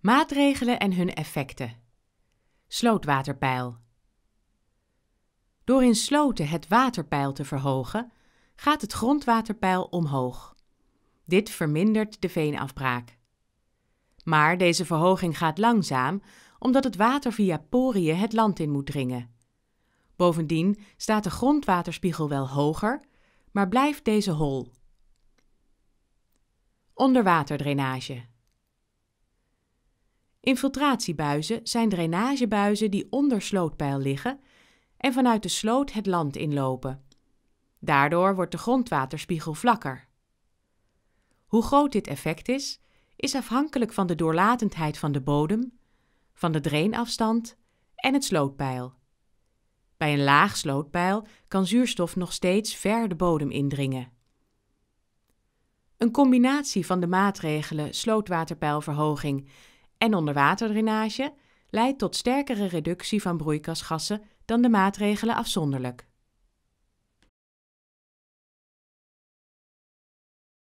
Maatregelen en hun effecten. Slootwaterpeil. Door in sloten het waterpeil te verhogen, gaat het grondwaterpeil omhoog. Dit vermindert de veenafbraak. Maar deze verhoging gaat langzaam, omdat het water via poriën het land in moet dringen. Bovendien staat de grondwaterspiegel wel hoger, maar blijft deze hol. Onderwaterdrainage. Infiltratiebuizen zijn drainagebuizen die onder slootpeil liggen en vanuit de sloot het land inlopen. Daardoor wordt de grondwaterspiegel vlakker. Hoe groot dit effect is, is afhankelijk van de doorlatendheid van de bodem, van de drainafstand en het slootpeil. Bij een laag slootpeil kan zuurstof nog steeds ver de bodem indringen. Een combinatie van de maatregelen slootwaterpeilverhoging en onderwaterdrainage leidt tot sterkere reductie van broeikasgassen dan de maatregelen afzonderlijk.